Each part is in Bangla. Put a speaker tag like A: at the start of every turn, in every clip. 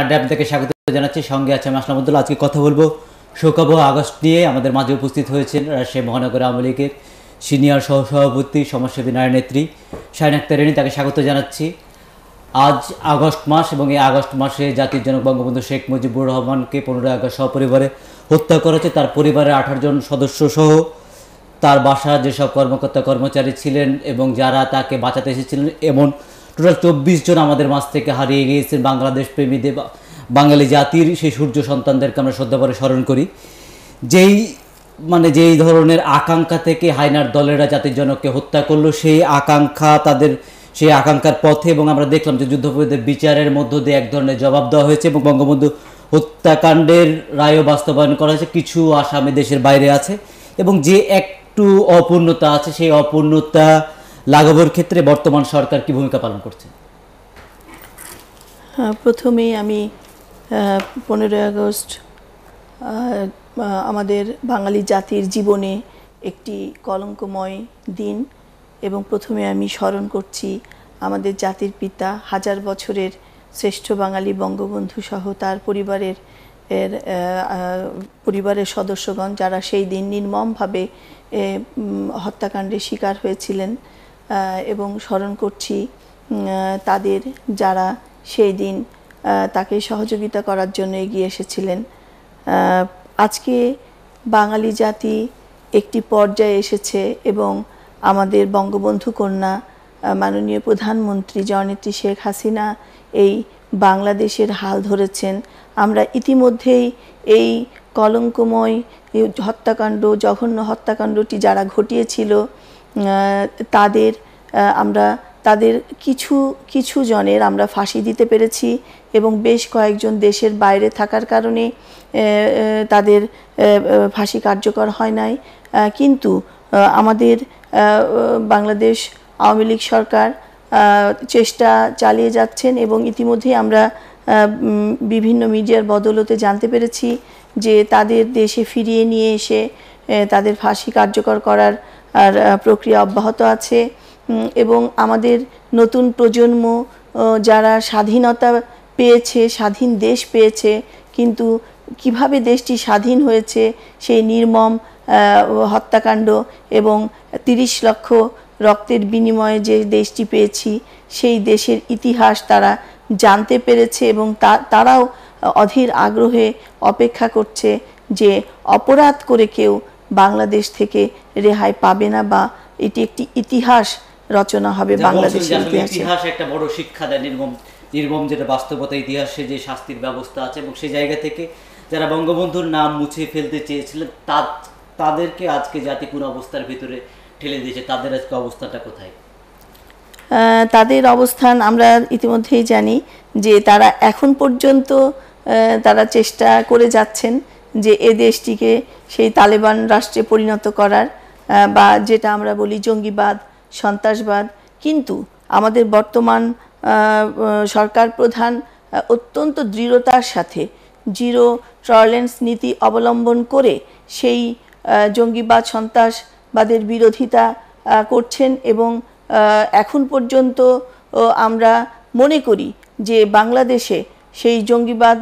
A: আড্ডা আপনাকে স্বাগত জানাচ্ছি সঙ্গে আছে আমি আসলামুদ্দুল্লাহ আজকে কথা বলবো শোকাবহ আগস্ট নিয়ে আমাদের মাঝে উপস্থিত হয়েছেন রাজশাহী মহানগর আওয়ামী লীগের সিনিয়র সহসভাপতি সমাজসেবী নারী নেত্রী শাহিন আক্তার রেণী তাকে স্বাগত জানাচ্ছি আজ আগস্ট মাস এবং এই আগস্ট মাসে জাতির জনক বঙ্গবন্ধু শেখ মুজিবুর রহমানকে পনেরোই আগস্ট সপরিবারে হত্যা করেছে তার পরিবারের আঠারো জন সদস্য সহ তার বাসা যেসব কর্মকর্তা কর্মচারী ছিলেন এবং যারা তাকে বাঁচাতে এসেছিলেন এমন টোটাল চব্বিশ জন আমাদের মাছ থেকে হারিয়ে গিয়েছেন বাংলাদেশ প্রেমীদের বাঙালি জাতির সেই সূর্য সন্তানদেরকে আমরা শ্রদ্ধাভরে স্মরণ করি যেই মানে যেই ধরনের আকাঙ্ক্ষা থেকে হাইনার দলেরা জাতির জনককে হত্যা করলো সেই আকাঙ্ক্ষা তাদের সেই আকাঙ্ক্ষার পথে এবং আমরা দেখলাম যে যুদ্ধপরীদের বিচারের মধ্য দিয়ে এক ধরনের জবাব দেওয়া হয়েছে এবং বঙ্গবন্ধু হত্যাকাণ্ডের রায়ও বাস্তবায়ন করা হয়েছে কিছু আসামি দেশের বাইরে আছে এবং যে একটু অপূর্ণতা আছে সেই অপূর্ণতা লাঘবের ক্ষেত্রে বর্তমান সরকার কি ভূমিকা পালন করছে
B: প্রথমেই আমি পনেরোই আগস্ট আমাদের বাঙালি জাতির জীবনে একটি কলঙ্কময় দিন এবং প্রথমে আমি স্মরণ করছি আমাদের জাতির পিতা হাজার বছরের শ্রেষ্ঠ বাঙালি বঙ্গবন্ধু সহ তার পরিবারের এর পরিবারের সদস্যগণ যারা সেই দিন নির্মমভাবে হত্যাকাণ্ডের শিকার হয়েছিলেন এবং স্মরণ করছি তাদের যারা সেই দিন তাকে সহযোগিতা করার জন্য এগিয়ে এসেছিলেন আজকে বাঙালি জাতি একটি পর্যায়ে এসেছে এবং আমাদের বঙ্গবন্ধু কন্যা মাননীয় প্রধানমন্ত্রী জনেত্রী শেখ হাসিনা এই বাংলাদেশের হাল ধরেছেন আমরা ইতিমধ্যেই এই কলঙ্কময় হত্যাকাণ্ড জঘন্য হত্যাকাণ্ডটি যারা ঘটিয়েছিল তাদের আমরা তাদের কিছু কিছু জনের আমরা ফাঁসি দিতে পেরেছি এবং বেশ কয়েকজন দেশের বাইরে থাকার কারণে তাদের ফাঁসি কার্যকর হয় নাই কিন্তু আমাদের বাংলাদেশ আওয়ামী লীগ সরকার চেষ্টা চালিয়ে যাচ্ছেন এবং ইতিমধ্যেই আমরা বিভিন্ন মিডিয়ার বদলতে জানতে পেরেছি যে তাদের দেশে ফিরিয়ে নিয়ে এসে তাদের ফাঁসি কার্যকর করার আর প্রক্রিয়া অব্যাহত আছে এবং আমাদের নতুন প্রজন্ম যারা স্বাধীনতা পেয়েছে স্বাধীন দেশ পেয়েছে কিন্তু কিভাবে দেশটি স্বাধীন হয়েছে সেই নির্মম হত্যাকাণ্ড এবং তিরিশ লক্ষ রক্তের বিনিময়ে যে দেশটি পেয়েছি সেই দেশের ইতিহাস তারা জানতে পেরেছে এবং তারাও অধীর আগ্রহে অপেক্ষা করছে যে অপরাধ করে কেউ বাংলাদেশ থেকে রেহাই পাবে না বা এটি একটি ইতিহাস রচনা হবে বাংলাদেশের ইতিহাস
A: একটা বড় শিক্ষা দেয় নির্মম নির্মম যেটা বাস্তবতা ইতিহাসে যে শাস্তির ব্যবস্থা আছে এবং সেই জায়গা থেকে যারা বঙ্গবন্ধুর নাম মুছে ফেলতে চেয়েছিলেন তা তাদেরকে আজকে জাতি কোন অবস্থার ভিতরে ঠেলে দিয়েছে তাদের আজকে অবস্থাটা কোথায়
B: তাদের অবস্থান আমরা ইতিমধ্যেই জানি যে তারা এখন পর্যন্ত তারা চেষ্টা করে যাচ্ছেন যে এ দেশটিকে সেই তালেবান রাষ্ট্রে পরিণত করার বা যেটা আমরা বলি জঙ্গিবাদ সন্ত্রাসবাদ কিন্তু আমাদের বর্তমান সরকার প্রধান অত্যন্ত দৃঢ়তার সাথে জিরো টলারেন্স নীতি অবলম্বন করে সেই জঙ্গিবাদ সন্ত্রাসবাদের বিরোধিতা করছেন এবং এখন পর্যন্ত আমরা মনে করি যে বাংলাদেশে সেই জঙ্গিবাদ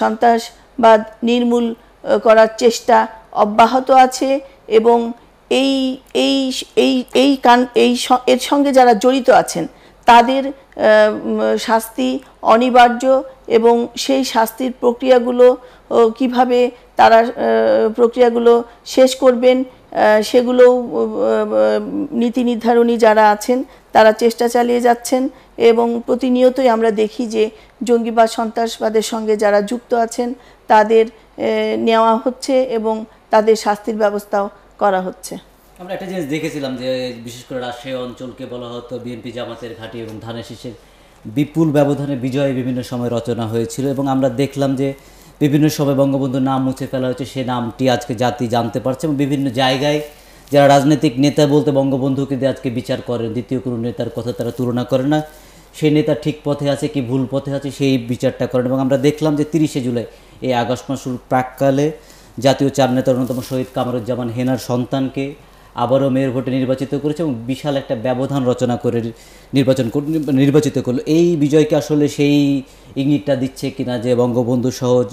B: সন্ত্রাস বা নির্মূল করার চেষ্টা অব্যাহত আছে এবং এই এই এই এই কান এই এর সঙ্গে যারা জড়িত আছেন তাদের শাস্তি অনিবার্য এবং সেই শাস্তির প্রক্রিয়াগুলো কিভাবে তারা প্রক্রিয়াগুলো শেষ করবেন সেগুলো নীতি নির্ধারণী যারা আছেন তারা চেষ্টা চালিয়ে যাচ্ছেন এবং প্রতিনিয়তই আমরা দেখি যে জঙ্গিবাদ সন্ত্রাসবাদের সঙ্গে যারা যুক্ত আছেন তাদের নেওয়া হচ্ছে এবং
A: তাদের শাস্তির ব্যবস্থাও করা হচ্ছে আমরা একটা জিনিস দেখেছিলাম যে বিশেষ করে রাজশাহী অঞ্চলকে বলা হতো বিএনপি জামাতের ঘাঁটি এবং ধানের শীষের বিপুল ব্যবধানে বিজয় বিভিন্ন সময় রচনা হয়েছিল এবং আমরা দেখলাম যে বিভিন্ন সময় বঙ্গবন্ধুর নাম মুছে ফেলা হয়েছে সে নামটি আজকে জাতি জানতে পারছে এবং বিভিন্ন জায়গায় যারা রাজনৈতিক নেতা বলতে বঙ্গবন্ধুকে আজকে বিচার করেন দ্বিতীয় কোনো নেতার কথা তারা তুলনা করে না সেই নেতা ঠিক পথে আছে কি ভুল পথে আছে সেই বিচারটা করেন এবং আমরা দেখলাম যে তিরিশে জুলাই এই আগস্ট মাসুর প্রাককালে জাতীয় চার নেতার অন্যতম শহীদ কামরুজ্জামান হেনার সন্তানকে আবারও মেয়র ভোটে নির্বাচিত করেছে এবং বিশাল একটা ব্যবধান রচনা করে নির্বাচন নির্বাচিত করলো এই বিজয়কে আসলে সেই ইঙ্গিতটা দিচ্ছে কিনা যে বঙ্গবন্ধু সহজ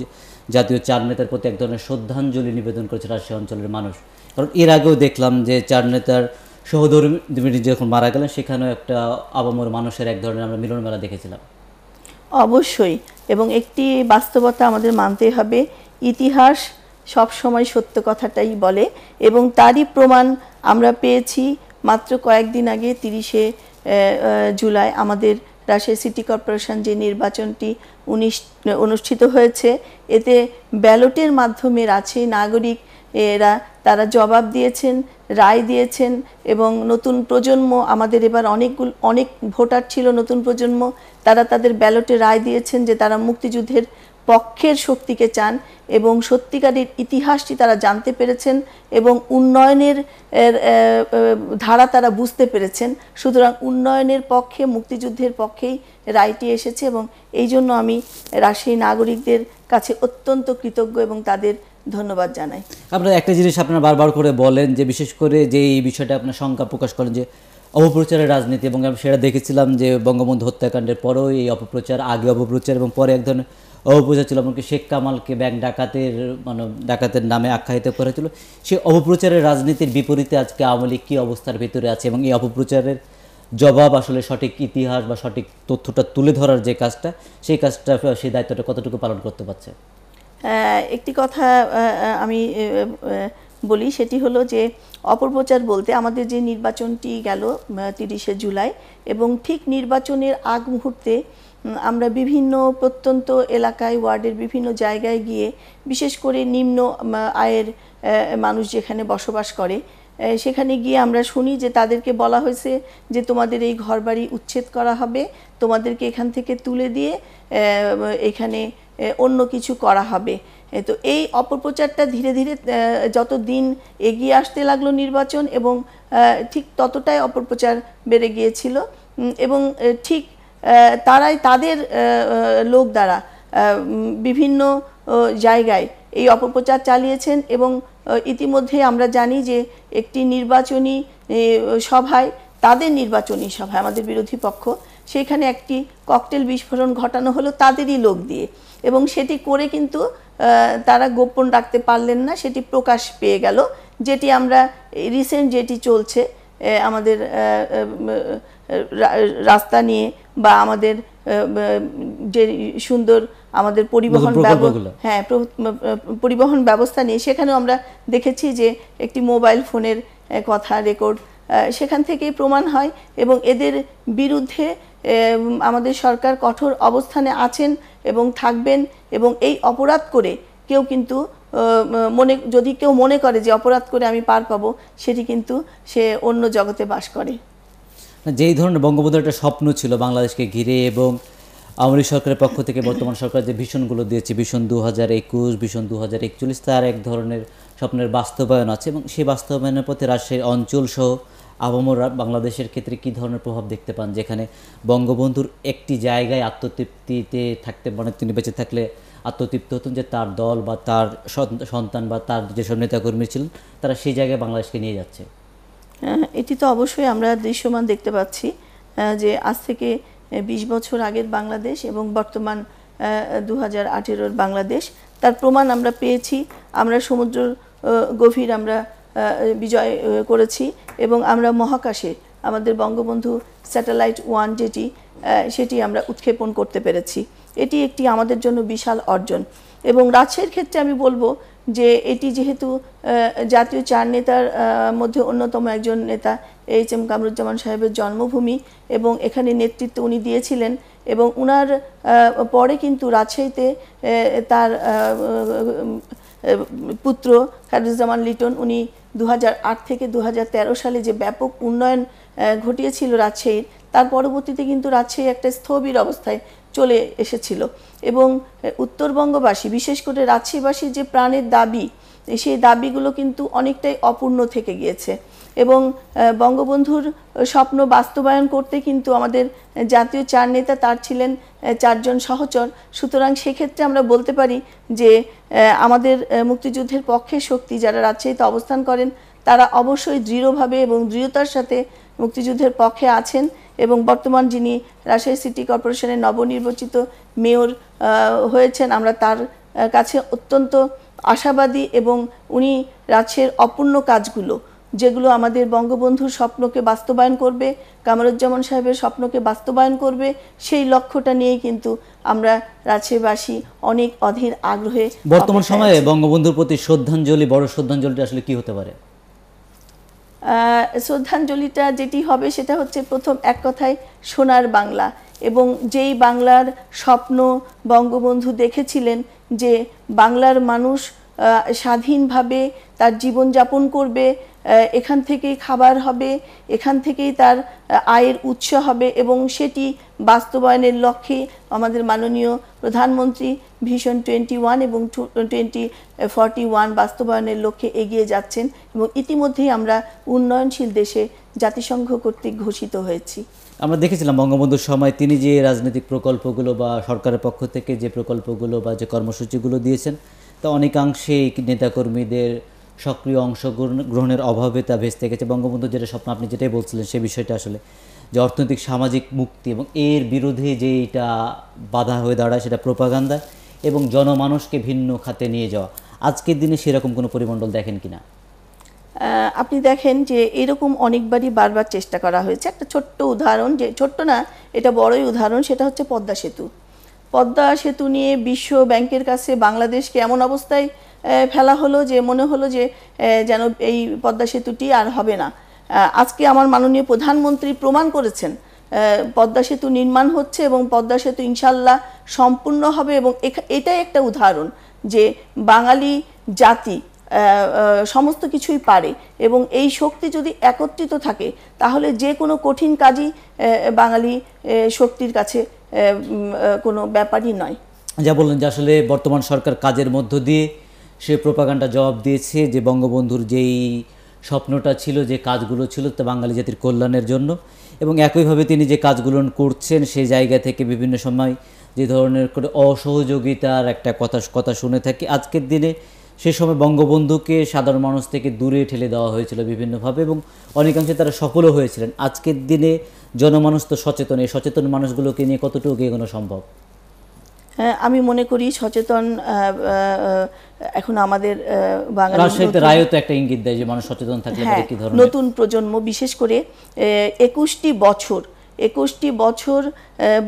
A: জাতীয় চার নেতার প্রতি এক ধরনের শ্রদ্ধাঞ্জলি নিবেদন করেছে রাজশাহী অঞ্চলের মানুষ কারণ এর আগেও দেখলাম যে চার নেতার সহধর্মী যখন মারা গেলেন সেখানেও একটা আবামর মানুষের এক ধরনের আমরা মিলন মেলা দেখেছিলাম
B: অবশ্যই এবং একটি বাস্তবতা আমাদের মানতে হবে ইতিহাস সব সময় সত্য কথাটাই বলে এবং তারই প্রমাণ আমরা পেয়েছি মাত্র কয়েকদিন আগে তিরিশে জুলাই আমাদের রাজশাহী সিটি কর্পোরেশন যে নির্বাচনটি অনুষ্ঠিত হয়েছে এতে ব্যালটের মাধ্যমে রাজশাহী নাগরিক এরা তারা জবাব দিয়েছেন রায় দিয়েছেন এবং নতুন প্রজন্ম আমাদের এবার অনেকগুলো অনেক ভোটার ছিল নতুন প্রজন্ম তারা তাদের ব্যালটে রায় দিয়েছেন যে তারা মুক্তিযুদ্ধের পক্ষের শক্তিকে চান এবং সত্যিকারের ইতিহাসটি তারা জানতে পেরেছেন এবং উন্নয়নের ধারা তারা বুঝতে পেরেছেন সুতরাং উন্নয়নের পক্ষে মুক্তিযুদ্ধের পক্ষেই রায়টি এসেছে এবং এই জন্য আমি রাশিয়ার নাগরিকদের কাছে অত্যন্ত কৃতজ্ঞ এবং তাদের ধন্যবাদ জানাই
A: আপনারা একটা জিনিস আপনারা বারবার করে বলেন যে বিশেষ করে যে এই বিষয়টা আপনার শঙ্কা প্রকাশ করেন যে অপপ্রচারের রাজনীতি এবং আমি সেটা দেখেছিলাম যে বঙ্গবন্ধু হত্যাকাণ্ডের পরেও এই অপপ্রচার আগে অপপ্রচার এবং পরে এক ধরনের অপপ্রচার ছিল এমনকি শেখ কামালকে ব্যাংক ডাকাতের মানে ডাকাতের নামে আখ্যায়িত করেছিল সেই অপপ্রচারের রাজনীতির বিপরীতে আজকে আওয়ামী লীগ কী অবস্থার ভিতরে আছে এবং এই অপপ্রচারের জবাব আসলে সঠিক ইতিহাস বা সঠিক তথ্যটা তুলে ধরার যে কাজটা সেই কাজটা সেই দায়িত্বটা কতটুকু পালন করতে পারছে
B: একটি কথা আমি বলি সেটি হলো যে অপপ্রচার বলতে আমাদের যে নির্বাচনটি গেল তিরিশে জুলাই এবং ঠিক নির্বাচনের আগ মুহূর্তে আমরা বিভিন্ন প্রত্যন্ত এলাকায় ওয়ার্ডের বিভিন্ন জায়গায় গিয়ে বিশেষ করে নিম্ন আয়ের মানুষ যেখানে বসবাস করে সেখানে গিয়ে আমরা শুনি যে তাদেরকে বলা হয়েছে যে তোমাদের এই ঘরবাড়ি উচ্ছেদ করা হবে তোমাদেরকে এখান থেকে তুলে দিয়ে এখানে অন্য কিছু করা হবে তো এই অপপ্রচারটা ধীরে ধীরে যত দিন এগিয়ে আসতে লাগলো নির্বাচন এবং ঠিক ততটাই অপপ্রচার বেড়ে গিয়েছিল এবং ঠিক তারাই তাদের লোক দ্বারা বিভিন্ন জায়গায় এই অপপ্রচার চালিয়েছেন এবং ইতিমধ্যে আমরা জানি যে একটি নির্বাচনী সভায় তাদের নির্বাচনী সভায় আমাদের বিরোধী পক্ষ সেখানে একটি ককটেল বিস্ফোরণ ঘটানো হলো তাদেরই লোক দিয়ে এবং সেটি করে কিন্তু তারা গোপন রাখতে পারলেন না সেটি প্রকাশ পেয়ে গেল যেটি আমরা রিসেন্ট যেটি চলছে আমাদের রাস্তা নিয়ে বা আমাদের যে সুন্দর আমাদের পরিবহন হ্যাঁ পরিবহন ব্যবস্থা নিয়ে সেখানেও আমরা দেখেছি যে একটি মোবাইল ফোনের কথা রেকর্ড সেখান থেকেই প্রমাণ হয় এবং এদের বিরুদ্ধে আমাদের সরকার কঠোর অবস্থানে আছেন এবং থাকবেন এবং এই অপরাধ করে কেউ কিন্তু মনে যদি কেউ মনে করে যে অপরাধ করে আমি পার পাবো সেটি কিন্তু সে অন্য জগতে বাস করে
A: যেই ধরনের বঙ্গবন্ধুর একটা স্বপ্ন ছিল বাংলাদেশকে ঘিরে এবং আওয়ামী সরকারের পক্ষ থেকে বর্তমান সরকার যে ভীষণগুলো দিয়েছে ভীষণ দু হাজার একুশ ভীষণ দু হাজার একচল্লিশ তার এক ধরনের স্বপ্নের বাস্তবায়ন আছে এবং সেই বাস্তবায়নের পথে রাজশাহীর অঞ্চলসহ আবামর বাংলাদেশের ক্ষেত্রে কী ধরনের প্রভাব দেখতে পান যেখানে বঙ্গবন্ধুর একটি জায়গায় আত্মতৃপ্তিতে থাকতে মানে তিনি বেঁচে থাকলে আত্মতৃপ্ত হতেন যে তার দল বা তার সন্তান বা তার যেসব নেতাকর্মী ছিলেন তারা সেই জায়গায় বাংলাদেশকে নিয়ে যাচ্ছে
B: হ্যাঁ, এটি তো অবশ্যই আমরা দৃশ্যমান দেখতে পাচ্ছি যে আজ থেকে ২০ বছর আগের বাংলাদেশ এবং বর্তমান দু হাজার বাংলাদেশ তার প্রমাণ আমরা পেয়েছি আমরা সমুদ্র গভীর আমরা বিজয় করেছি এবং আমরা মহাকাশে আমাদের বঙ্গবন্ধু স্যাটেলাইট ওয়ান যেটি সেটি আমরা উৎক্ষেপণ করতে পেরেছি এটি একটি আমাদের জন্য বিশাল অর্জন এবং রাজশাহীর ক্ষেত্রে আমি বলবো যে এটি যেহেতু জাতীয় চার নেতার মধ্যে অন্যতম একজন নেতা এইচ এম কামরুজ্জামান সাহেবের জন্মভূমি এবং এখানে নেতৃত্ব উনি দিয়েছিলেন এবং উনার পরে কিন্তু রাজশাহীতে তার পুত্র খাদুজ্জামান লিটন উনি দু থেকে দু সালে যে ব্যাপক উন্নয়ন ঘটিয়েছিল রাজশাহীর তার পরবর্তীতে কিন্তু রাজশাহী একটা স্থবির অবস্থায় চলে এসেছিল এবং উত্তরবঙ্গবাসী বিশেষ করে রাজশাহীবাসীর যে প্রাণের দাবি সেই দাবিগুলো কিন্তু অনেকটাই অপূর্ণ থেকে গিয়েছে এবং বঙ্গবন্ধুর স্বপ্ন বাস্তবায়ন করতে কিন্তু আমাদের জাতীয় চার নেতা তার ছিলেন চারজন সহচর সুতরাং সেক্ষেত্রে আমরা বলতে পারি যে আমাদের মুক্তিযুদ্ধের পক্ষে শক্তি যারা রাজশাহীতে অবস্থান করেন তারা অবশ্যই দৃঢ়ভাবে এবং দৃঢ়তার সাথে মুক্তিযুদ্ধের পক্ষে আছেন এবং বর্তমান যিনি রাজশাহী সিটি কর্পোরেশনের নবনির্বাচিত মেয়র হয়েছেন আমরা তার কাছে অত্যন্ত আশাবাদী এবং উনি রাজশাহীর অপূর্ণ কাজগুলো যেগুলো আমাদের বঙ্গবন্ধুর স্বপ্নকে বাস্তবায়ন করবে কামরুজ্জামান সাহেবের স্বপ্নকে বাস্তবায়ন করবে সেই লক্ষ্যটা নিয়ে কিন্তু আমরা রাজশাহীবাসী অনেক অধীর আগ্রহে বর্তমান সময়ে
A: বঙ্গবন্ধুর প্রতি শ্রদ্ধাঞ্জলি বড় শ্রদ্ধাঞ্জলিটা আসলে কি হতে পারে
B: শ্রদ্ধাঞ্জলিটা যেটি হবে সেটা হচ্ছে প্রথম এক কথায় সোনার বাংলা এবং যেই বাংলার স্বপ্ন বঙ্গবন্ধু দেখেছিলেন যে বাংলার মানুষ স্বাধীনভাবে তার জীবনযাপন করবে এখান থেকেই খাবার হবে এখান থেকেই তার আয়ের উৎস হবে এবং সেটি বাস্তবায়নের লক্ষ্যে আমাদের মাননীয় প্রধানমন্ত্রী ভিশন টোয়েন্টি ওয়ান এবং টোয়েন্টি ফর্টি ওয়ান বাস্তবায়নের লক্ষ্যে এগিয়ে যাচ্ছেন এবং ইতিমধ্যেই আমরা উন্নয়নশীল দেশে জাতিসংঘ কর্তৃক ঘোষিত
A: হয়েছি আমরা দেখেছিলাম বঙ্গবন্ধুর সময় তিনি যে রাজনৈতিক প্রকল্পগুলো বা সরকারের পক্ষ থেকে যে প্রকল্পগুলো বা যে কর্মসূচিগুলো দিয়েছেন তা অনেকাংশেই নেতাকর্মীদের সক্রিয় অংশগ্রহণ গ্রহণের অভাবে তা ভেস্তে গেছে বঙ্গবন্ধু যেটা স্বপ্ন আপনি যেটাই বলছিলেন সে বিষয়টা আসলে যে অর্থনৈতিক সামাজিক মুক্তি এবং এর বিরোধে যে এটা বাধা হয়ে দাঁড়ায় সেটা প্রোপাগান্দা এবং জনমানুষকে ভিন্ন খাতে নিয়ে যাওয়া আজকের দিনে সেরকম কোনো পরিমণ্ডল দেখেন কিনা
B: আপনি দেখেন যে এরকম অনেকবারই বারবার চেষ্টা করা হয়েছে একটা ছোট্ট উদাহরণ যে ছোট্ট না এটা বড়ই উদাহরণ সেটা হচ্ছে পদ্মা সেতু পদ্মা সেতু নিয়ে বিশ্ব ব্যাংকের কাছে বাংলাদেশকে এমন অবস্থায় ফেলা হলো যে মনে হলো যে যেন এই পদ্মা সেতুটি আর হবে না আজকে আমার মাননীয় প্রধানমন্ত্রী প্রমাণ করেছেন পদ্মা সেতু নির্মাণ হচ্ছে এবং পদ্মা সেতু ইনশাল্লাহ সম্পূর্ণ হবে এবং এটাই একটা উদাহরণ যে বাঙালি জাতি সমস্ত কিছুই পারে এবং এই শক্তি যদি একত্রিত থাকে তাহলে যে কোনো কঠিন কাজই বাঙালি শক্তির কাছে কোনো ব্যাপারই নয়
A: যা বললেন যে আসলে বর্তমান সরকার কাজের মধ্য দিয়ে সে প্রোপাগান্ডা জবাব দিয়েছে যে বঙ্গবন্ধুর যেই স্বপ্নটা ছিল যে কাজগুলো ছিল তা বাঙালি জাতির কল্যাণের জন্য এবং একইভাবে তিনি যে কাজগুলো করছেন সেই জায়গা থেকে বিভিন্ন সময় যে ধরনের করে অসহযোগিতার একটা কথা কথা শুনে থাকি আজকের দিনে সে সময় বঙ্গবন্ধুকে সাধারণ মানুষ থেকে দূরে ঠেলে দেওয়া হয়েছিল বিভিন্নভাবে এবং অনেকাংশে তারা সফলও হয়েছিলেন আজকের দিনে জনমানুষ তো সচেতন এই সচেতন মানুষগুলোকে নিয়ে কতটুকু এগোনো সম্ভব
B: আমি মনে করি সচেতন এখন আমাদের বাংলাদেশের রায়ও
A: তো একটা ইঙ্গিত দেয় যে মানুষ সচেতন থাকলে হ্যাঁ, কি ধরনের নতুন
B: প্রজন্ম বিশেষ করে একুশটি বছর একুশটি বছর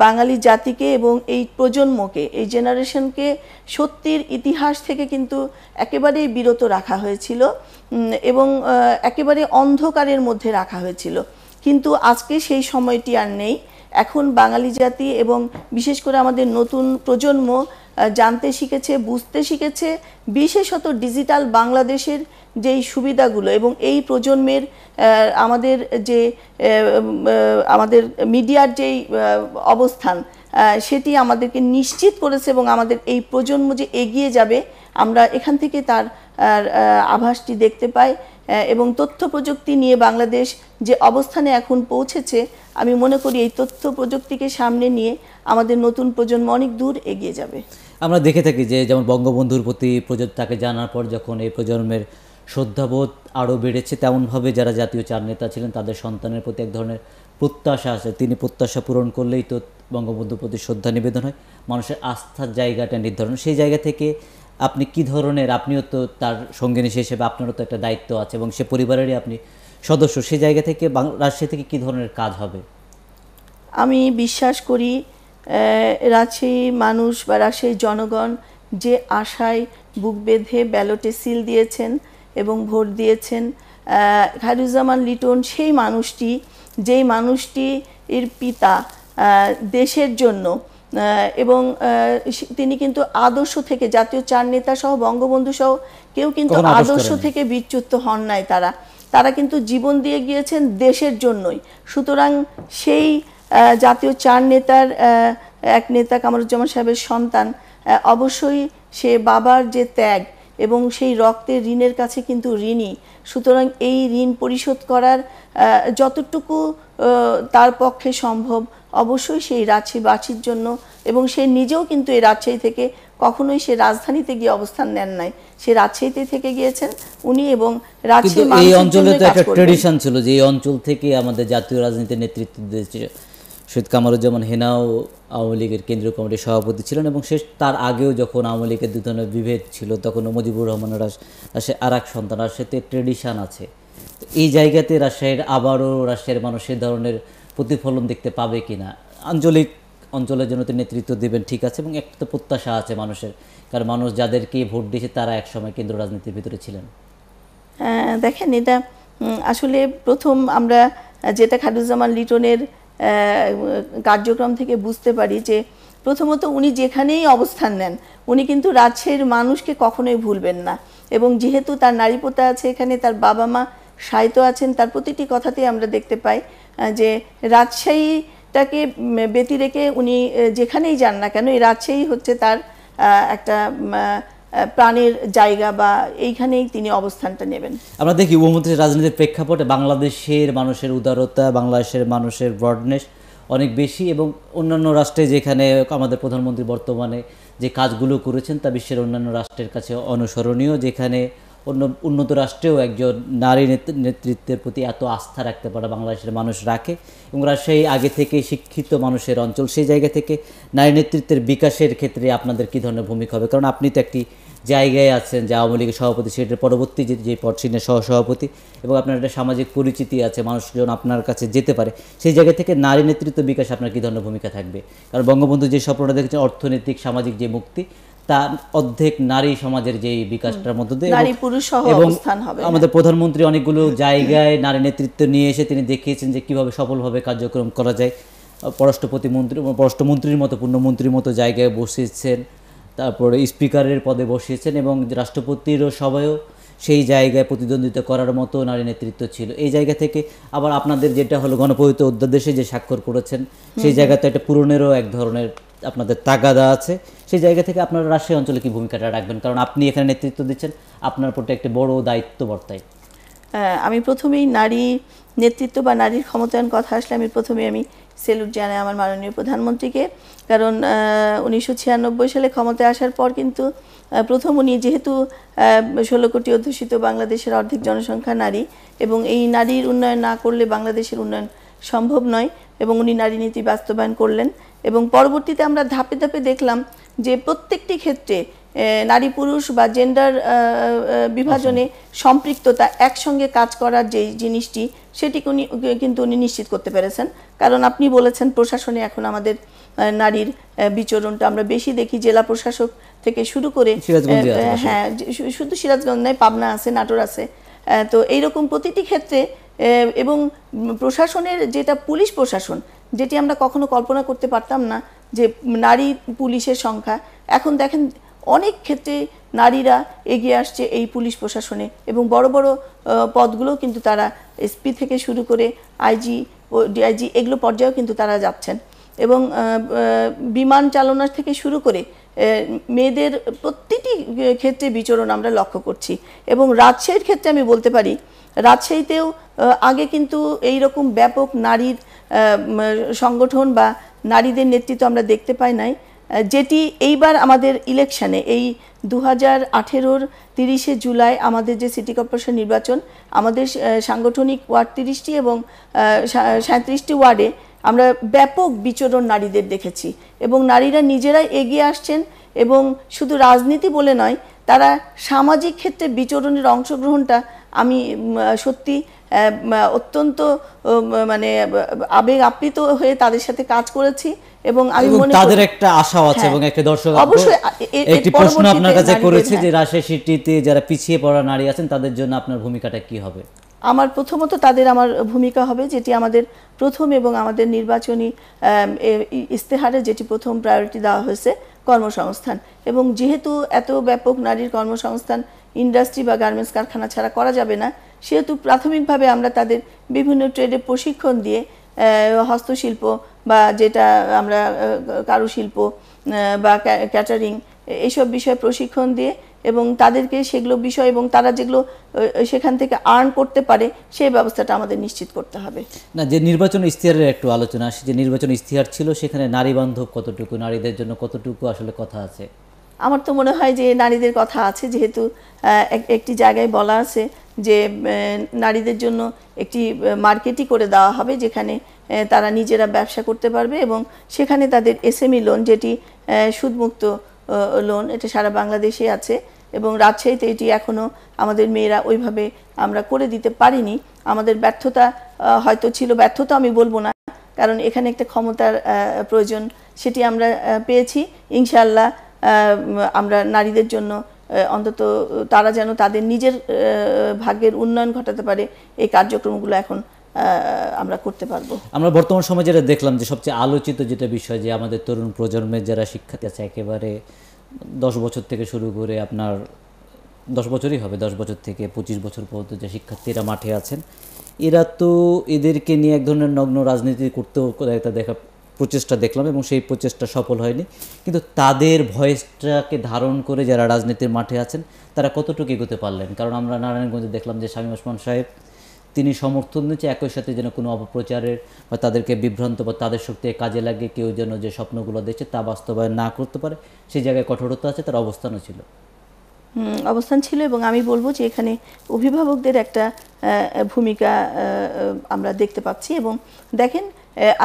B: বাঙালি জাতিকে এবং এই প্রজন্মকে এই জেনারেশনকে সত্যির ইতিহাস থেকে কিন্তু একেবারেই বিরত রাখা হয়েছিল এবং একেবারে অন্ধকারের মধ্যে রাখা হয়েছিল কিন্তু আজকে সেই সময়টি আর নেই এখন বাঙালি জাতি এবং বিশেষ করে আমাদের নতুন প্রজন্ম জানতে শিখেছে বুঝতে শিখেছে বিশেষত ডিজিটাল বাংলাদেশের যেই সুবিধাগুলো এবং এই প্রজন্মের আমাদের যে আমাদের মিডিয়ার যেই অবস্থান সেটি আমাদেরকে নিশ্চিত করেছে এবং আমাদের এই প্রজন্ম যে এগিয়ে যাবে আমরা এখান থেকে তার আভাসটি দেখতে পাই এবং তথ্য প্রযুক্তি নিয়ে বাংলাদেশ যে অবস্থানে এখন পৌঁছেছে আমি মনে করি এই তথ্য প্রযুক্তিকে সামনে নিয়ে আমাদের নতুন প্রজন্ম অনেক দূর এগিয়ে যাবে
A: আমরা দেখে থাকি যে যেমন বঙ্গবন্ধুর প্রতি প্রজন্ম তাকে জানার পর যখন এই প্রজন্মের শ্রদ্ধাবোধ আরও বেড়েছে তেমনভাবে যারা জাতীয় চার নেতা ছিলেন তাদের সন্তানের প্রতি এক ধরনের প্রত্যাশা আছে তিনি প্রত্যাশা পূরণ করলেই তো বঙ্গবন্ধুর প্রতি শ্রদ্ধা নিবেদন হয় মানুষের আস্থার জায়গাটা নির্ধারণ সেই জায়গা থেকে আপনি কি ধরনের আপনিও তো তার সঙ্গে নিশে হিসেবে আপনারও তো একটা দায়িত্ব আছে এবং সে পরিবারেরই আপনি সদস্য সে জায়গা থেকে রাজশাহী থেকে কি ধরনের কাজ হবে
B: আমি বিশ্বাস করি রাজশাহী মানুষ বা রাজশাহী জনগণ যে আশায় বুক বেঁধে ব্যালটে সিল দিয়েছেন এবং ভোট দিয়েছেন খায়রুজ্জামান লিটন সেই মানুষটি যেই মানুষটি এর পিতা দেশের জন্য এবং তিনি কিন্তু আদর্শ থেকে জাতীয় চার নেতা সহ বঙ্গবন্ধু সহ কেউ কিন্তু আদর্শ থেকে বিচ্যুত হন নাই তারা তারা কিন্তু জীবন দিয়ে গিয়েছেন দেশের জন্যই সুতরাং সেই জাতীয় চার নেতার এক নেতা কামরুজ্জামান সাহেবের সন্তান অবশ্যই সে বাবার যে ত্যাগ এবং সেই রক্তের ঋণের কাছে কিন্তু ঋণই সুতরাং এই ঋণ পরিশোধ করার যতটুকু তার পক্ষে সম্ভব অবশ্যই সেই রাঁচি বাছির জন্য এবং সে নিজেও কিন্তু এই রাজশাহী থেকে কখনোই সে রাজধানীতে গিয়ে অবস্থান নেন নাই সে রাজশাহীতে থেকে গিয়েছেন উনি এবং রাজশাহী এই অঞ্চলে তো একটা ট্রেডিশন
A: ছিল যে এই অঞ্চল থেকে আমাদের জাতীয় রাজনীতির নেতৃত্ব দিয়েছে শহীদ কামারুজ্জামান হেনাও আওয়ামী লীগের কেন্দ্রীয় কমিটির সভাপতি ছিলেন এবং শেষ তার আগেও যখন আওয়ামী লীগের দু ধরনের বিভেদ ছিল তখন মুজিবুর রহমানের সে আর এক সন্তান আর সাথে ট্রেডিশান আছে এই জায়গাতে রাজশাহীর আবারও রাজশাহীর মানুষের ধরনের প্রতিফলন দেখতে পাবে কি না আঞ্চলিক অঞ্চলের জন্য তিনি নেতৃত্ব দেবেন ঠিক আছে এবং একটা তো প্রত্যাশা আছে মানুষের কারণ মানুষ যাদেরকে ভোট দিয়েছে তারা একসময় কেন্দ্র রাজনীতির ভিতরে ছিলেন
B: হ্যাঁ, দেখেন এটা আসলে প্রথম আমরা যেটা খাদুজ্জামান লিটনের কার্যক্রম থেকে বুঝতে পারি যে প্রথমত উনি যেখানেই অবস্থান নেন উনি কিন্তু রাজ্যের মানুষকে কখনোই ভুলবেন না এবং যেহেতু তার পোতা আছে এখানে তার বাবা মা সাহিত্য আছেন তার প্রতিটি কথাতেই আমরা দেখতে পাই যে রাজশাহীটাকে ব্যতি রেখে উনি যেখানেই যান না কেন এই রাজশাহী হচ্ছে তার একটা প্রাণের জায়গা বা এইখানেই তিনি অবস্থানটা
A: নেবেন আমরা দেখি উপমন্ত্রী রাজনীতির প্রেক্ষাপটে বাংলাদেশের মানুষের উদারতা বাংলাদেশের মানুষের ব্রডনেস অনেক বেশি এবং অন্যান্য রাষ্ট্রে যেখানে আমাদের প্রধানমন্ত্রী বর্তমানে যে কাজগুলো করেছেন তা বিশ্বের অন্যান্য রাষ্ট্রের কাছে অনুসরণীয় যেখানে অন্য উন্নত রাষ্ট্রেও একজন নারী নেতৃত্বের প্রতি এত আস্থা রাখতে পারে বাংলাদেশের মানুষ রাখে এবং রাজশাহী আগে থেকে শিক্ষিত মানুষের অঞ্চল সেই জায়গা থেকে নারী নেতৃত্বের বিকাশের ক্ষেত্রে আপনাদের কী ধরনের ভূমিকা হবে কারণ আপনি তো একটি জায়গায় আছেন যে আওয়ামী লীগের সভাপতি সেটার পরবর্তী যে যে পটসিনের সহসভাপতি এবং আপনার একটা সামাজিক পরিচিতি আছে মানুষজন আপনার কাছে যেতে পারে সেই জায়গা থেকে নারী নেতৃত্ব বিকাশ আপনার কী ধরনের ভূমিকা থাকবে কারণ বঙ্গবন্ধু যে স্বপ্নটা দেখেছেন অর্থনৈতিক সামাজিক যে মুক্তি তার অর্ধেক নারী সমাজের যে বিকাশটার মধ্য দিয়ে নারী
B: পুরুষ সহ অবস্থান হবে আমাদের
A: প্রধানমন্ত্রী অনেকগুলো জায়গায় নারী নেতৃত্ব নিয়ে এসে তিনি দেখিয়েছেন যে কিভাবে সফলভাবে কার্যক্রম করা যায় পররাষ্ট্র প্রতিমন্ত্রী পররাষ্ট্রমন্ত্রীর মতো পূর্ণমন্ত্রীর মতো জায়গায় বসিয়েছেন তারপরে স্পিকারের পদে বসিয়েছেন এবং রাষ্ট্রপতিরও সবাইও সেই জায়গায় প্রতিদ্বন্দ্বিতা করার মতো নারী নেতৃত্ব ছিল এই জায়গা থেকে আবার আপনাদের যেটা হলো গণপরিত অধ্যাদেশে যে স্বাক্ষর করেছেন সেই জায়গাতে একটা পূরণেরও এক ধরনের আপনাদের তাগাদা আছে সেই জায়গা থেকে আপনারা রাশিয়া অঞ্চলে কি ভূমিকাটা রাখবেন কারণ আপনি এখানে নেতৃত্ব দিচ্ছেন আপনার প্রতি একটি বড় দায়িত্ব বর্তায়
B: আমি প্রথমেই নারী নেতৃত্ব বা নারীর ক্ষমতায়ন কথা আসলে আমি প্রথমে আমি সেলুট জানাই আমার মাননীয় প্রধানমন্ত্রীকে কারণ উনিশশো সালে ক্ষমতায় আসার পর কিন্তু প্রথম উনি যেহেতু ষোলো কোটি অধ্যুষিত বাংলাদেশের অর্ধেক জনসংখ্যা নারী এবং এই নারীর উন্নয়ন না করলে বাংলাদেশের উন্নয়ন সম্ভব নয় এবং উনি নারী নীতি বাস্তবায়ন করলেন এবং পরবর্তীতে আমরা ধাপে ধাপে দেখলাম যে প্রত্যেকটি ক্ষেত্রে নারী পুরুষ বা জেন্ডার বিভাজনে সম্পৃক্ততা একসঙ্গে কাজ করার যে জিনিসটি সেটি উনি কিন্তু উনি নিশ্চিত করতে পেরেছেন কারণ আপনি বলেছেন প্রশাসনে এখন আমাদের নারীর বিচরণটা আমরা বেশি দেখি জেলা প্রশাসক থেকে শুরু করে হ্যাঁ শুধু সিরাজগঞ্জ নয় পাবনা আছে নাটোর আছে তো এইরকম প্রতিটি ক্ষেত্রে এবং প্রশাসনের যেটা পুলিশ প্রশাসন যেটি আমরা কখনো কল্পনা করতে পারতাম না যে নারী পুলিশের সংখ্যা এখন দেখেন অনেক ক্ষেত্রে নারীরা এগিয়ে আসছে এই পুলিশ প্রশাসনে এবং বড় বড় পদগুলো কিন্তু তারা এসপি থেকে শুরু করে আইজি ও ডিআইজি এগুলো পর্যায়েও কিন্তু তারা যাচ্ছেন এবং বিমান চালনার থেকে শুরু করে মেয়েদের প্রতিটি ক্ষেত্রে বিচরণ আমরা লক্ষ্য করছি এবং রাজশাহীর ক্ষেত্রে আমি বলতে পারি রাজশাহীতেও আগে কিন্তু এই রকম ব্যাপক নারীর সংগঠন বা নারীদের নেতৃত্ব আমরা দেখতে পাই নাই যেটি এইবার আমাদের ইলেকশানে এই দু হাজার আঠেরোর তিরিশে জুলাই আমাদের যে সিটি কর্পোরেশন নির্বাচন আমাদের সাংগঠনিক ওয়ার্ড তিরিশটি এবং সাঁত্রিশটি ওয়ার্ডে আমরা ব্যাপক বিচরণ নারীদের দেখেছি এবং নারীরা নিজেরাই এগিয়ে আসছেন এবং শুধু রাজনীতি বলে নয় তারা সামাজিক ক্ষেত্রে বিচরণের অংশগ্রহণটা আমি সত্যি অত্যন্ত মানে আবেগ আপ্লিত হয়ে তাদের সাথে কাজ করেছি এবং আমি মনে তাদের
A: একটা আশাও আছে হ্যাঁ। এবং একটা দর্শক অবশ্যই
B: একটি প্রশ্ন আপনার কাছে করেছে যে
A: রাশিয়া সিটিতে যারা পিছিয়ে পড়া নারী আছেন তাদের জন্য আপনার ভূমিকাটা কি হবে
B: আমার প্রথমত তাদের আমার ভূমিকা হবে যেটি আমাদের প্রথম এবং আমাদের নির্বাচনী ইস্তেহারে যেটি প্রথম প্রায়োরিটি দেওয়া হয়েছে কর্মসংস্থান এবং যেহেতু এত ব্যাপক নারীর কর্মসংস্থান ইন্ডাস্ট্রি বা গার্মেন্টস কারখানা ছাড়া করা যাবে না সেহেতু প্রাথমিকভাবে আমরা তাদের বিভিন্ন ট্রেডে প্রশিক্ষণ দিয়ে হস্তশিল্প বা যেটা আমরা কারুশিল্প বা ক্যাটারিং এইসব বিষয়ে প্রশিক্ষণ দিয়ে এবং তাদেরকে সেগুলো বিষয় এবং তারা যেগুলো সেখান থেকে আর্ন করতে পারে সেই ব্যবস্থাটা আমাদের নিশ্চিত করতে হবে
A: না যে নির্বাচন ইস্তিহারের একটু আলোচনা আসে যে নির্বাচন ইস্তিহার ছিল সেখানে নারী বান্ধব কতটুকু নারীদের জন্য কতটুকু আসলে কথা আছে
B: আমার তো মনে হয় যে নারীদের কথা আছে যেহেতু একটি জায়গায় বলা আছে যে নারীদের জন্য একটি মার্কেটই করে দেওয়া হবে যেখানে তারা নিজেরা ব্যবসা করতে পারবে এবং সেখানে তাদের এসএমই লোন যেটি সুদমুক্ত লোন এটা সারা বাংলাদেশে আছে এবং রাজশাহীতে এটি এখনও আমাদের মেয়েরা ওইভাবে আমরা করে দিতে পারিনি আমাদের ব্যর্থতা হয়তো ছিল ব্যর্থতা আমি বলবো না কারণ এখানে একটা ক্ষমতার প্রয়োজন সেটি আমরা পেয়েছি ইনশাল্লাহ আমরা নারীদের জন্য অন্তত তারা যেন তাদের নিজের ভাগ্যের উন্নয়ন ঘটাতে পারে এই কার্যক্রমগুলো এখন আমরা করতে পারবো
A: আমরা বর্তমান সময়ে যেটা দেখলাম যে সবচেয়ে আলোচিত যেটা বিষয় যে আমাদের তরুণ প্রজন্মের যারা শিক্ষার্থী আছে একেবারে দশ বছর থেকে শুরু করে আপনার দশ বছরই হবে দশ বছর থেকে পঁচিশ বছর পর্যন্ত যে শিক্ষার্থীরা মাঠে আছেন এরা তো এদেরকে নিয়ে এক ধরনের নগ্ন রাজনীতি করতেও দেখা প্রচেষ্টা দেখলাম এবং সেই প্রচেষ্টা সফল হয়নি কিন্তু তাদের ভয়েসটাকে ধারণ করে যারা রাজনীতির মাঠে আছেন তারা কতটুকু এগোতে পারলেন কারণ আমরা নারায়ণগঞ্জে দেখলাম যে স্বামী ওসমান সাহেব তিনি সমর্থন দিচ্ছে একই সাথে যেন কোনো অপপ্রচারের বা তাদেরকে বিভ্রান্ত বা তাদের শক্তি কাজে লাগে কেউ যেন যে স্বপ্নগুলো দেখছে তা বাস্তবায়ন না করতে পারে সেই জায়গায় কঠোরতা আছে তার অবস্থানও ছিল
B: অবস্থান ছিল এবং আমি বলবো যে এখানে অভিভাবকদের একটা ভূমিকা আমরা দেখতে পাচ্ছি এবং দেখেন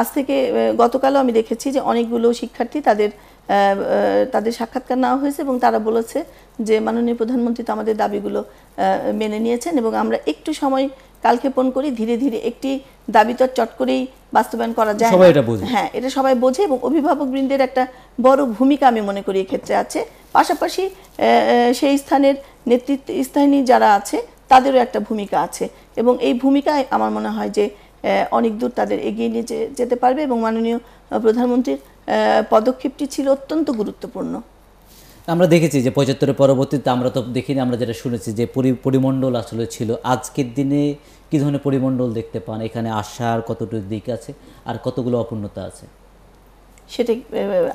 B: আজ থেকে গতকালও আমি দেখেছি যে অনেকগুলো শিক্ষার্থী তাদের তাদের সাক্ষাৎকার নেওয়া হয়েছে এবং তারা বলেছে যে মাননীয় প্রধানমন্ত্রী তো আমাদের দাবিগুলো মেনে নিয়েছেন এবং আমরা একটু সময় কালক্ষেপণ করি ধীরে ধীরে একটি দাবি তো চট করেই বাস্তবায়ন করা যায় হ্যাঁ এটা সবাই বোঝে এবং অভিভাবক বৃন্দের একটা বড় ভূমিকা আমি মনে করি এক্ষেত্রে আছে পাশাপাশি সেই স্থানের নেতৃত্ব স্থানীয় যারা আছে তাদেরও একটা ভূমিকা আছে এবং এই ভূমিকায় আমার মনে হয় যে অনেক দূর তাদের এগিয়ে নিয়ে যেতে পারবে এবং মাননীয় প্রধানমন্ত্রীর পদক্ষেপটি ছিল অত্যন্ত গুরুত্বপূর্ণ
A: আমরা দেখেছি যে পঁচাত্তরের পরবর্তীতে আমরা তো দেখিনি আমরা যেটা শুনেছি যে পরিমণ্ডল আসলে ছিল আজকের দিনে কী ধরনের পরিমণ্ডল দেখতে পান এখানে আসার কতটুকু দিক আছে আর কতগুলো অপূর্ণতা আছে
B: সেটা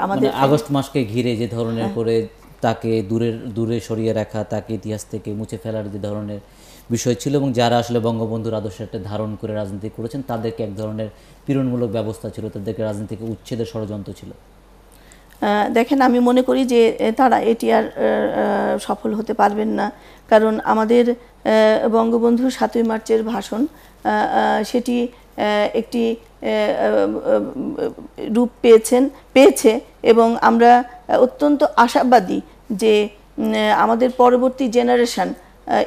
B: আমাদের মানে আগস্ট
A: মাসকে ঘিরে যে ধরনের হ্যাঁ। করে তাকে দূরের দূরে সরিয়ে রাখা তাকে ইতিহাস থেকে মুছে ফেলার যে ধরনের বিষয় ছিল এবং যারা আসলে বঙ্গবন্ধুর আদর্শটা ধারণ করে রাজনীতি করেছেন তাদেরকে এক ধরনের পীড়নমূলক ব্যবস্থা ছিল তাদেরকে রাজনীতিকে উচ্ছেদের ষড়যন্ত্র ছিল
B: দেখেন আমি মনে করি যে তারা এটি আর সফল হতে পারবেন না কারণ আমাদের বঙ্গবন্ধু সাতই মার্চের ভাষণ সেটি একটি রূপ পেয়েছেন পেয়েছে এবং আমরা অত্যন্ত আশাবাদী যে আমাদের পরবর্তী জেনারেশান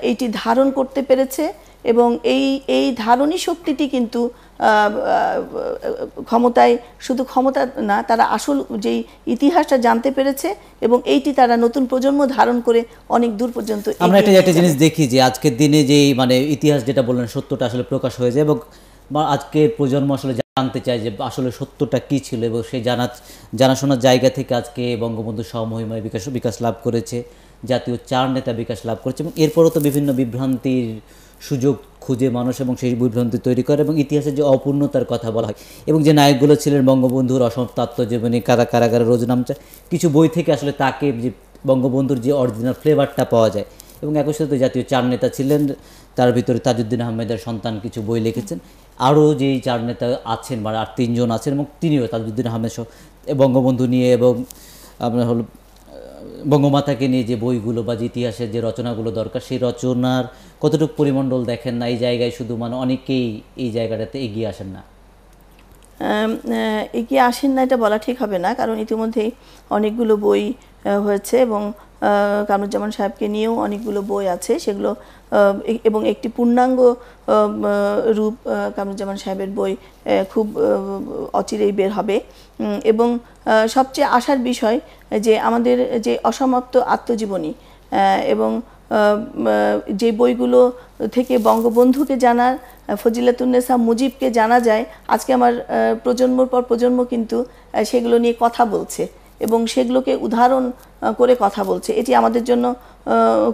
B: এইটি ধারণ করতে পেরেছে এবং এই এই ধারণী শক্তিটি কিন্তু ক্ষমতায় শুধু ক্ষমতা না তারা আসল যেই ইতিহাসটা জানতে পেরেছে এবং এইটি তারা নতুন প্রজন্ম ধারণ করে অনেক দূর পর্যন্ত আমরা একটা একটা জিনিস
A: দেখি যে আজকের দিনে যে মানে ইতিহাস যেটা বললেন সত্যটা আসলে প্রকাশ হয়ে যায় এবং আজকের প্রজন্ম আসলে জানতে চাই যে আসলে সত্যটা কি ছিল এবং সেই জানা জানাশোনার জায়গা থেকে আজকে বঙ্গবন্ধু সমহিমায় বিকাশ বিকাশ লাভ করেছে জাতীয় চার নেতা বিকাশ লাভ করেছে এবং এরপরও তো বিভিন্ন বিভ্রান্তির সুযোগ খুঁজে মানুষ এবং সেই বিভ্রান্তি তৈরি করে এবং ইতিহাসে যে অপূর্ণতার কথা বলা হয় এবং যে নায়কগুলো ছিলেন বঙ্গবন্ধুর অসমাপ্ত আত্মজীবনী কারা কারাগারে চায় কিছু বই থেকে আসলে তাকে যে বঙ্গবন্ধুর যে অরিজিনাল ফ্লেভারটা পাওয়া যায় এবং একই সাথে জাতীয় চার নেতা ছিলেন তার ভিতরে তাজুদ্দিন আহমেদের সন্তান কিছু বই লিখেছেন আরও যেই চার নেতা আছেন মানে আর তিনজন আছেন এবং তিনিও তাজউদ্দিন আহমেদ বঙ্গবন্ধু নিয়ে এবং আপনার হল বঙ্গমাতাকে নিয়ে যে বইগুলো বা যে ইতিহাসের যে রচনাগুলো দরকার সেই রচনার কতটুকু পরিমণ্ডল দেখেন না এই জায়গায় শুধু মানে অনেকেই এই জায়গাটাতে এগিয়ে আসেন না
B: এগিয়ে আসেন না এটা বলা ঠিক হবে না কারণ ইতিমধ্যেই অনেকগুলো বই হয়েছে এবং কামরুজ্জামান সাহেবকে নিয়েও অনেকগুলো বই আছে সেগুলো এবং একটি পূর্ণাঙ্গ রূপ কামরুজ্জামান সাহেবের বই খুব অচিরেই বের হবে এবং সবচেয়ে আসার বিষয় যে আমাদের যে অসমাপ্ত আত্মজীবনী এবং যে বইগুলো থেকে বঙ্গবন্ধুকে জানার ফজিলাতুন্নেসা মুজিবকে জানা যায় আজকে আমার প্রজন্মর পর প্রজন্ম কিন্তু সেগুলো নিয়ে কথা বলছে এবং সেগুলোকে উদাহরণ করে কথা বলছে এটি আমাদের জন্য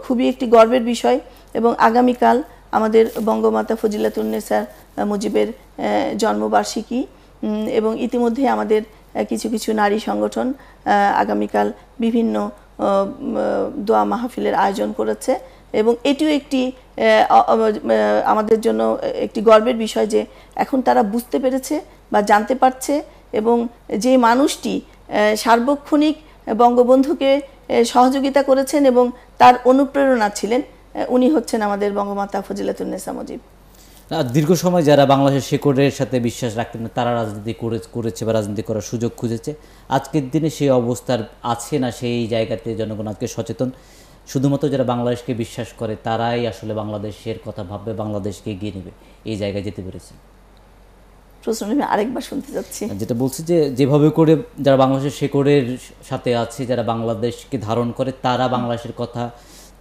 B: খুবই একটি গর্বের বিষয় এবং আগামীকাল আমাদের বঙ্গমাতা ফজিলাতুন্নেসার মুজিবের জন্মবার্ষিকী এবং ইতিমধ্যে আমাদের কিছু কিছু নারী সংগঠন আগামীকাল বিভিন্ন দোয়া মাহফিলের আয়োজন করেছে এবং এটিও একটি আমাদের জন্য একটি গর্বের বিষয় যে এখন তারা বুঝতে পেরেছে বা জানতে পারছে এবং যে মানুষটি সার্বক্ষণিক বঙ্গবন্ধুকে সহযোগিতা করেছেন এবং তার অনুপ্রেরণা ছিলেন উনি হচ্ছেন আমাদের বঙ্গমাতা ফজিলাতুন্নেসা মুজিব
A: দীর্ঘ সময় যারা বাংলাদেশের শেকড়ের সাথে বিশ্বাস রাখতেন তারা রাজনীতি করে করেছে বা রাজনীতি করার সুযোগ খুঁজেছে আজকের দিনে সেই অবস্থার আছে না সেই জায়গাতে জনগণ আজকে সচেতন শুধুমাত্র যারা বাংলাদেশকে বিশ্বাস করে তারাই আসলে বাংলাদেশের কথা ভাববে বাংলাদেশকে এগিয়ে নেবে এই জায়গায় যেতে পেরেছে
B: আমি আরেকবার শুনতে যাচ্ছি
A: যেটা বলছি যে যেভাবে করে যারা বাংলাদেশের শেকড়ের সাথে আছে যারা বাংলাদেশকে ধারণ করে তারা বাংলাদেশের কথা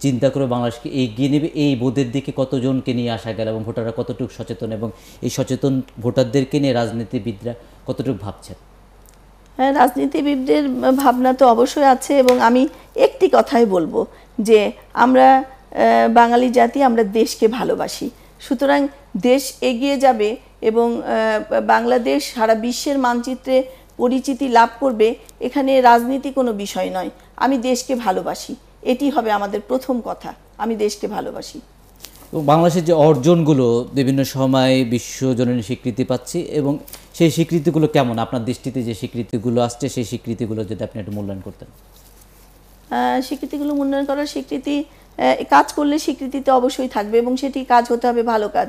A: চিন্তা করে বাংলাদেশকে এগিয়ে নেবে এই বোধের দিকে কতজনকে নিয়ে আসা গেল এবং ভোটাররা কতটুকু সচেতন এবং এই সচেতন ভোটারদেরকে নিয়ে রাজনীতিবিদরা কতটুকু ভাবছেন
B: হ্যাঁ রাজনীতিবিদদের ভাবনা তো অবশ্যই আছে এবং আমি একটি কথাই বলবো যে আমরা বাঙালি জাতি আমরা দেশকে ভালোবাসি সুতরাং দেশ এগিয়ে যাবে এবং বাংলাদেশ সারা বিশ্বের মানচিত্রে পরিচিতি লাভ করবে এখানে রাজনীতি কোনো বিষয় নয় আমি দেশকে ভালোবাসি এটি হবে আমাদের প্রথম কথা আমি দেশকে ভালোবাসি
A: বাংলাদেশের যে অর্জনগুলো বিভিন্ন সময় বিশ্বজনীন স্বীকৃতি পাচ্ছি এবং সেই স্বীকৃতিগুলো কেমন আপনার দৃষ্টিতে যে স্বীকৃতিগুলো আসছে সেই স্বীকৃতিগুলো যদি আপনি একটু মূল্যায়ন করতেন
B: স্বীকৃতিগুলো মূল্যায়ন করার স্বীকৃতি কাজ করলে স্বীকৃতি তো অবশ্যই থাকবে এবং সেটি কাজ হতে হবে ভালো কাজ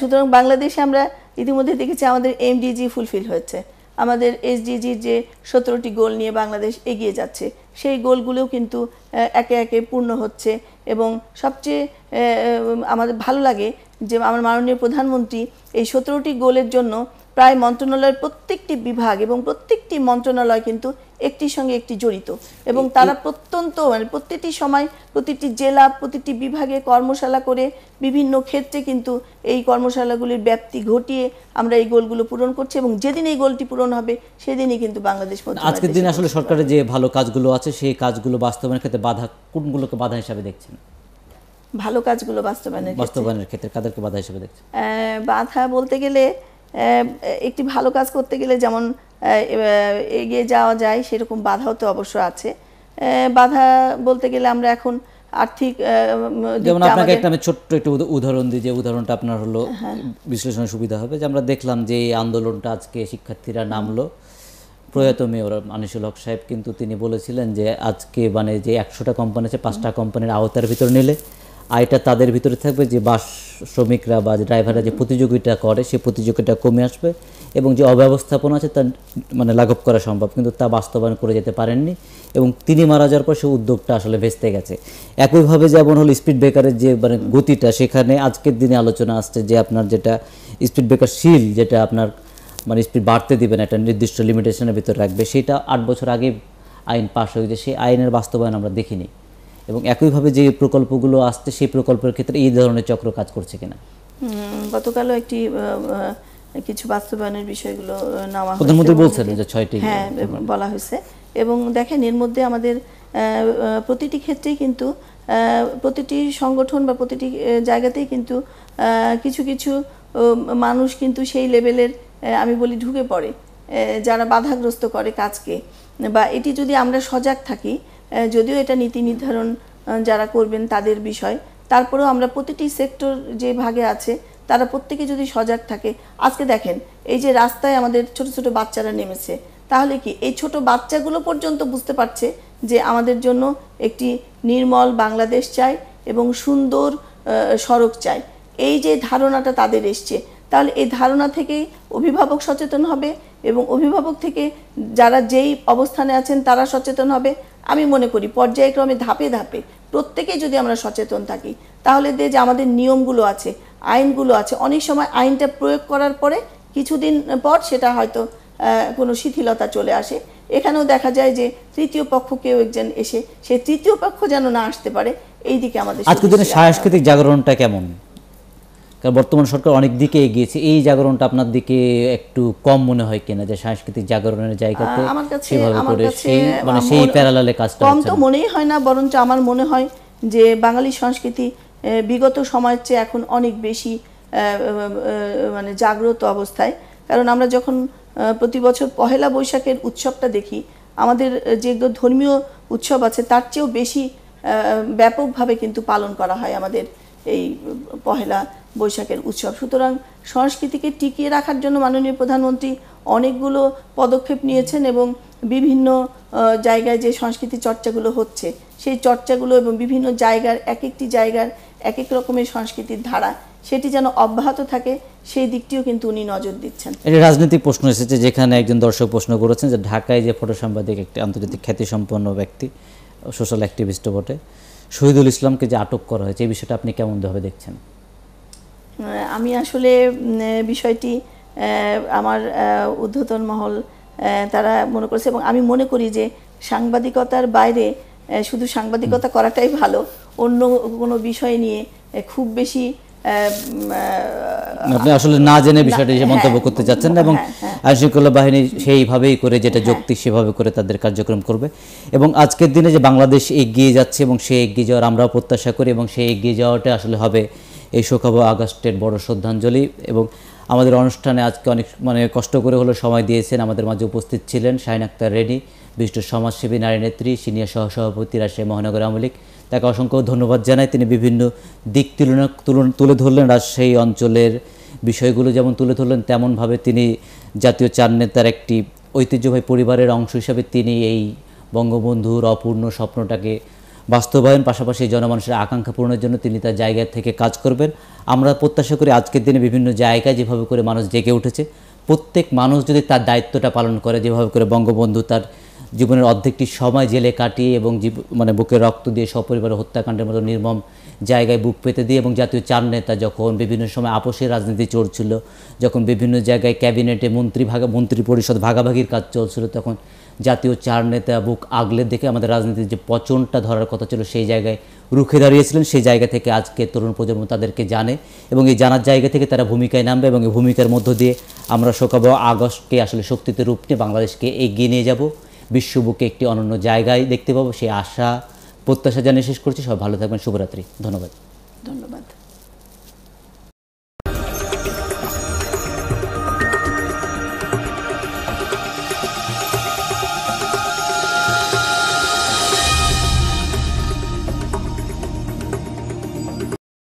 B: সুতরাং বাংলাদেশে আমরা ইতিমধ্যে দেখেছি আমাদের এমডিজি ফুলফিল হয়েছে আমাদের এসডিজি যে সতেরোটি গোল নিয়ে বাংলাদেশ এগিয়ে যাচ্ছে সেই গোলগুলোও কিন্তু একে একে পূর্ণ হচ্ছে এবং সবচেয়ে আমাদের ভালো লাগে যে আমার মাননীয় প্রধানমন্ত্রী এই সতেরোটি গোলের জন্য প্রায় মন্ত্রণালয়ের প্রত্যেকটি বিভাগ এবং প্রত্যেকটি মন্ত্রণালয় কিন্তু একটির সঙ্গে একটি জড়িত এবং তারা প্রত্যন্ত মানে প্রতিটি সময় প্রতিটি জেলা প্রতিটি বিভাগে কর্মশালা করে বিভিন্ন ক্ষেত্রে কিন্তু এই কর্মশালাগুলির ব্যাপ্তি ঘটিয়ে আমরা এই গোলগুলো পূরণ করছি এবং যেদিন এই গোলটি পূরণ হবে সেদিনই কিন্তু বাংলাদেশ আজকের দিন আসলে সরকারের যে
A: ভালো কাজগুলো আছে সেই কাজগুলো বাস্তবায়নের ক্ষেত্রে বাধা কোনগুলোকে বাধা হিসাবে দেখছেন
B: ভালো কাজগুলো বাস্তবায়নের বাস্তবায়নের
A: ক্ষেত্রে কাদেরকে বাধা হিসেবে দেখছেন
B: বাধা বলতে গেলে একটি ভালো কাজ করতে গেলে যেমন এগিয়ে যাওয়া যায় সেরকম বাধাও তো অবশ্য আছে বাধা বলতে গেলে আমরা এখন আর্থিক যেমন আপনাকে একটা
A: আমি ছোট্ট একটু উদাহরণ দিই যে উদাহরণটা আপনার হলো হ্যাঁ। বিশ্লেষণে সুবিধা হবে যে আমরা দেখলাম যে এই আন্দোলনটা আজকে শিক্ষার্থীরা নামলো প্রয়াত মেয়র মানিসুল হক সাহেব কিন্তু তিনি বলেছিলেন যে আজকে মানে যে একশোটা কোম্পানি আছে পাঁচটা কোম্পানির আওতার ভিতর নিলে আয়টা তাদের ভিতরে থাকবে যে বাস শ্রমিকরা বা ড্রাইভাররা যে প্রতিযোগিতা করে সেই প্রতিযোগিতা কমে আসবে এবং যে অব্যবস্থাপনা আছে তা মানে লাঘব করা সম্ভব কিন্তু তা বাস্তবায়ন করে যেতে পারেননি এবং তিনি মারা যাওয়ার পর সে উদ্যোগটা আসলে ভেস্তে গেছে একইভাবে যেমন হলো স্পিড ব্রেকারের যে মানে গতিটা সেখানে আজকের দিনে আলোচনা আসছে যে আপনার যেটা স্পিড ব্রেকার শিল যেটা আপনার মানে স্পিড বাড়তে দেবেন একটা নির্দিষ্ট লিমিটেশনের ভিতর রাখবে সেটা আট বছর আগে আইন পাশ হয়েছে সেই আইনের বাস্তবায়ন আমরা দেখিনি এবং একইভাবে যে প্রকল্পগুলো আসছে সেই প্রকল্পের ক্ষেত্রে এই ধরনের চক্র কাজ করছে কিনা
B: গতকালও একটি কিছু বাস্তবায়নের বিষয়গুলো নেওয়া প্রধানমন্ত্রী বলছেন যে ছয়টি হ্যাঁ বলা হয়েছে এবং দেখেন এর মধ্যে আমাদের প্রতিটি ক্ষেত্রেই কিন্তু প্রতিটি সংগঠন বা প্রতিটি জায়গাতেই কিন্তু কিছু কিছু মানুষ কিন্তু সেই লেভেলের আমি বলি ঢুকে পড়ে যারা বাধাগ্রস্ত করে কাজকে বা এটি যদি আমরা সজাগ থাকি যদিও এটা নীতি নির্ধারণ যারা করবেন তাদের বিষয় তারপরেও আমরা প্রতিটি সেক্টর যে ভাগে আছে তারা প্রত্যেকে যদি সজাগ থাকে আজকে দেখেন এই যে রাস্তায় আমাদের ছোট ছোট বাচ্চারা নেমেছে তাহলে কি এই ছোট বাচ্চাগুলো পর্যন্ত বুঝতে পারছে যে আমাদের জন্য একটি নির্মল বাংলাদেশ চাই এবং সুন্দর সড়ক চাই এই যে ধারণাটা তাদের এসছে তাহলে এই ধারণা থেকেই অভিভাবক সচেতন হবে এবং অভিভাবক থেকে যারা যেই অবস্থানে আছেন তারা সচেতন হবে আমি মনে করি পর্যায়ক্রমে ধাপে ধাপে প্রত্যেকে যদি আমরা সচেতন থাকি তাহলে দে যে আমাদের নিয়মগুলো আছে আইনগুলো আছে অনেক সময় আইনটা প্রয়োগ করার পরে কিছুদিন পর সেটা হয়তো কোনো শিথিলতা চলে আসে এখানেও দেখা যায় যে তৃতীয় পক্ষ কেউ একজন এসে সে তৃতীয় পক্ষ যেন না আসতে পারে এই দিকে আমাদের সাংস্কৃতিক
A: জাগরণটা কেমন কারণ বর্তমান সরকার অনেক দিকে এগিয়েছে এই জাগরণটা আপনার দিকে একটু কম মনে হয় কিনা যে সাংস্কৃতিক জাগরণের জায়গাতে সেভাবে করে সেই মানে সেই প্যারালালে কাজটা কম তো
B: মনেই হয় না বরঞ্চ আমার মনে হয় যে বাঙালি সংস্কৃতি বিগত সময়ের চেয়ে এখন অনেক বেশি মানে জাগ্রত অবস্থায় কারণ আমরা যখন প্রতি বছর পহেলা বৈশাখের উৎসবটা দেখি আমাদের যে ধর্মীয় উৎসব আছে তার চেয়েও বেশি ব্যাপকভাবে কিন্তু পালন করা হয় আমাদের এই পহেলা বৈশাখের উৎসব সুতরাং সংস্কৃতিকে টিকিয়ে রাখার জন্য মাননীয় প্রধানমন্ত্রী অনেকগুলো পদক্ষেপ নিয়েছেন এবং বিভিন্ন জায়গায় যে সংস্কৃতি চর্চাগুলো হচ্ছে সেই চর্চাগুলো এবং বিভিন্ন জায়গার এক একটি জায়গার এক এক রকমের সংস্কৃতির ধারা সেটি যেন অব্যাহত থাকে সেই দিকটিও কিন্তু উনি নজর দিচ্ছেন
A: এটা রাজনৈতিক প্রশ্ন এসেছে যেখানে একজন দর্শক প্রশ্ন করেছেন যে ঢাকায় যে ফটো সাংবাদিক একটি আন্তর্জাতিক খ্যাতিসম্পন্ন ব্যক্তি সোশ্যাল অ্যাক্টিভিস্ট বটে শহীদুল ইসলামকে যে আটক করা হয়েছে এই বিষয়টা আপনি কেমনভাবে দেখছেন
B: আমি আসলে বিষয়টি আমার উদ্ধতন মহল তারা মনে করছে এবং আমি মনে করি যে সাংবাদিকতার বাইরে শুধু সাংবাদিকতা করাটাই ভালো অন্য কোনো বিষয় নিয়ে খুব বেশি
A: আপনি আসলে না জেনে বিষয়টি মন্তব্য হ্যাঁ, করতে চাচ্ছেন না হ্যাঁ, এবং হ্যাঁ, আইন শৃঙ্খলা বাহিনী সেইভাবেই করে যেটা যৌক্তিক সেভাবে করে তাদের কার্যক্রম করবে এবং আজকের দিনে যে বাংলাদেশ এগিয়ে যাচ্ছে এবং সে এগিয়ে যাওয়ার আমরাও প্রত্যাশা করি এবং সে এগিয়ে যাওয়াটা আসলে হবে এই শোকাব আগস্টের বড় শ্রদ্ধাঞ্জলি এবং আমাদের অনুষ্ঠানে আজকে অনেক মানে কষ্ট করে হলো সময় দিয়েছেন আমাদের মাঝে উপস্থিত ছিলেন শাহিন আক্তার রেডি বিশিষ্ট সমাজসেবী নারী নেত্রী সিনিয়র সহসভাপতি রাজশাহী মহানগর আওয়ামী লীগ তাকে অসংখ্য ধন্যবাদ জানাই তিনি বিভিন্ন দিক তুলনা তুলে ধরলেন রাজশাহী অঞ্চলের বিষয়গুলো যেমন তুলে ধরলেন তেমনভাবে তিনি জাতীয় চার নেতার একটি ঐতিহ্যবাহী পরিবারের অংশ হিসাবে তিনি এই বঙ্গবন্ধুর অপূর্ণ স্বপ্নটাকে বাস্তবায়ন পাশাপাশি জনমানুষের আকাঙ্ক্ষা পূরণের জন্য তিনি তার জায়গা থেকে কাজ করবেন আমরা প্রত্যাশা করি আজকের দিনে বিভিন্ন জায়গায় যেভাবে করে মানুষ জেগে উঠেছে প্রত্যেক মানুষ যদি তার দায়িত্বটা পালন করে যেভাবে করে বঙ্গবন্ধু তার জীবনের অর্ধেকটি সময় জেলে কাটিয়ে এবং মানে বুকে রক্ত দিয়ে সপরিবারে হত্যাকাণ্ডের মতো নির্মম জায়গায় বুক পেতে দিয়ে এবং জাতীয় চার নেতা যখন বিভিন্ন সময় আপোষের রাজনীতি চলছিল যখন বিভিন্ন জায়গায় ক্যাবিনেটে মন্ত্রী ভাগা মন্ত্রী পরিষদ ভাগাভাগির কাজ চলছিল তখন জাতীয় চার নেতা বুক আগলে দেখে আমাদের রাজনীতির যে পচনটা ধরার কথা ছিল সেই জায়গায় রুখে দাঁড়িয়েছিলেন সেই জায়গা থেকে আজকে তরুণ প্রজন্ম তাদেরকে জানে এবং এই জানার জায়গা থেকে তারা ভূমিকায় নামবে এবং এই ভূমিকার মধ্য দিয়ে আমরা শোকাব আগস্টকে আসলে শক্তিতে রূপ নিয়ে বাংলাদেশকে এগিয়ে নিয়ে যাব বিশ্ববুকে একটি অনন্য জায়গায় দেখতে পাবো সেই আশা প্রত্যাশা জানিয়ে শেষ করছি সব ভালো থাকবেন শুভরাত্রি ধন্যবাদ ধন্যবাদ